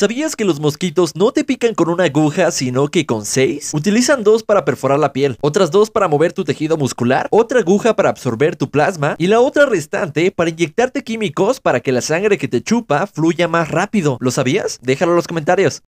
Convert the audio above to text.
¿Sabías que los mosquitos no te pican con una aguja, sino que con seis? Utilizan dos para perforar la piel, otras dos para mover tu tejido muscular, otra aguja para absorber tu plasma y la otra restante para inyectarte químicos para que la sangre que te chupa fluya más rápido. ¿Lo sabías? Déjalo en los comentarios.